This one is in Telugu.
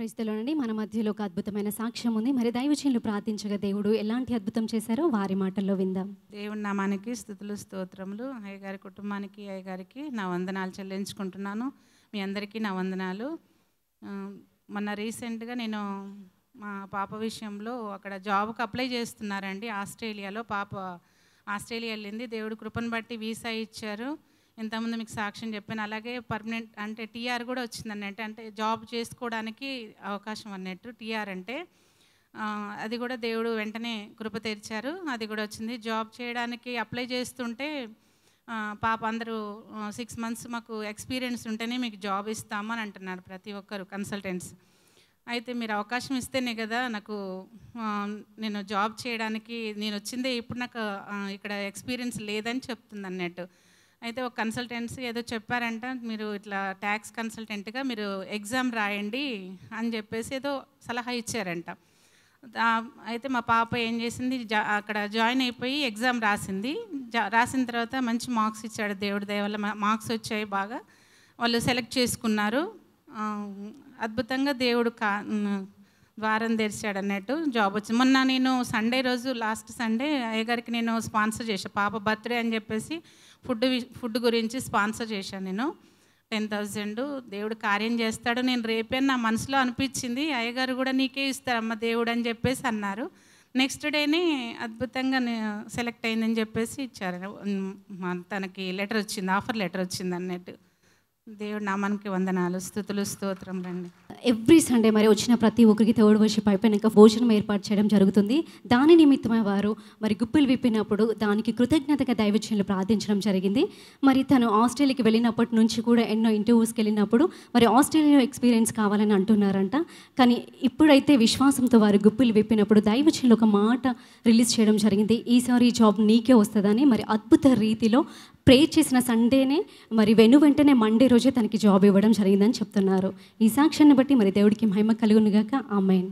క్రైస్తలోనండి మన మధ్యలో ఒక అద్భుతమైన సాక్ష్యం ఉంది మరి దైవచనులు ప్రార్థించగా దేవుడు ఎలాంటి అద్భుతం చేశారో వారి మాటల్లో విందాం నా నామానికి స్థుతులు స్తోత్రములు అయ్యగారి కుటుంబానికి అయ్యగారికి నా వందనాలు చెల్లించుకుంటున్నాను మీ అందరికీ నా వందనాలు మొన్న రీసెంట్గా నేను మా పాప విషయంలో అక్కడ జాబ్కి అప్లై చేస్తున్నారండి ఆస్ట్రేలియాలో పాప ఆస్ట్రేలియా వెళ్ళింది దేవుడు కృపను బట్టి వీసా ఇచ్చారు ఇంతకుముందు మీకు సాక్ష్యం చెప్పాను అలాగే పర్మనెంట్ అంటే టీఆర్ కూడా అన్నట్టు అంటే జాబ్ చేసుకోవడానికి అవకాశం అన్నట్టు టీఆర్ అంటే అది కూడా దేవుడు వెంటనే కృప తెరిచారు అది కూడా వచ్చింది జాబ్ చేయడానికి అప్లై చేస్తుంటే పాప అందరూ సిక్స్ మంత్స్ మాకు ఎక్స్పీరియన్స్ ఉంటేనే మీకు జాబ్ ఇస్తామని అంటున్నారు ప్రతి ఒక్కరు కన్సల్టెంట్స్ అయితే మీరు అవకాశం ఇస్తేనే కదా నాకు నేను జాబ్ చేయడానికి నేను వచ్చిందే ఇప్పుడు నాకు ఇక్కడ ఎక్స్పీరియన్స్ లేదని చెప్తుంది అన్నట్టు అయితే ఒక కన్సల్టెన్సీ ఏదో చెప్పారంట మీరు ఇట్లా ట్యాక్స్ కన్సల్టెంట్గా మీరు ఎగ్జామ్ రాయండి అని చెప్పేసి ఏదో సలహా ఇచ్చారంట అయితే మా పాప ఏం చేసింది అక్కడ జాయిన్ అయిపోయి ఎగ్జామ్ రాసింది రాసిన తర్వాత మంచి మార్క్స్ ఇచ్చాడు దేవుడి దయ వల్ల మార్క్స్ వచ్చాయి బాగా వాళ్ళు సెలెక్ట్ చేసుకున్నారు అద్భుతంగా దేవుడు కా ద్వారం తెరిచాడు అన్నట్టు జాబ్ వచ్చింది మొన్న నేను సండే రోజు లాస్ట్ సండే అయ్యగారికి నేను స్పాన్సర్ చేశాను పాప బర్త్డే అని చెప్పేసి ఫుడ్ ఫుడ్ గురించి స్పాన్సర్ చేశాను నేను టెన్ థౌజండ్ దేవుడు కార్యం చేస్తాడు నేను రేపే నా మనసులో అనిపించింది అయ్యగారు కూడా నీకే ఇస్తారమ్మ దేవుడు అని చెప్పేసి అన్నారు నెక్స్ట్ డేని అద్భుతంగా సెలెక్ట్ అయిందని చెప్పేసి ఇచ్చారు తనకి లెటర్ వచ్చింది ఆఫర్ లెటర్ వచ్చింది అన్నట్టు దేవుడు నామానికి వందనాలు స్థుతులు స్తోత్రం రండి ఎవ్రీ సండే మరి వచ్చిన ప్రతి ఒక్కరికి థర్డ్ వర్షిప్ అయిపోయినాక భోజనం ఏర్పాటు చేయడం జరుగుతుంది దాని నిమిత్తమే వారు మరి గుప్పిలు విప్పినప్పుడు దానికి కృతజ్ఞతగా దైవచనలు ప్రార్థించడం జరిగింది మరి తను ఆస్ట్రేలియాకి వెళ్ళినప్పటి నుంచి కూడా ఎన్నో ఇంటర్వ్యూస్కి వెళ్ళినప్పుడు మరి ఆస్ట్రేలియా ఎక్స్పీరియన్స్ కావాలని అంటున్నారంట కానీ ఇప్పుడైతే విశ్వాసంతో వారు గుప్పిలు విప్పినప్పుడు దైవచనలు ఒక మాట రిలీజ్ చేయడం జరిగింది ఈసారి జాబ్ నీకే వస్తుందని మరి అద్భుత రీతిలో ప్రే చేసిన సండేనే మరి వెను వెంటనే మండే రోజే తనకి జాబ్ ఇవ్వడం జరిగిందని చెప్తున్నారు ఈ సాక్ష్యాన్ని బట్టి మరి దేవుడికి మహిమ కలుగునుగాక ఆమెన్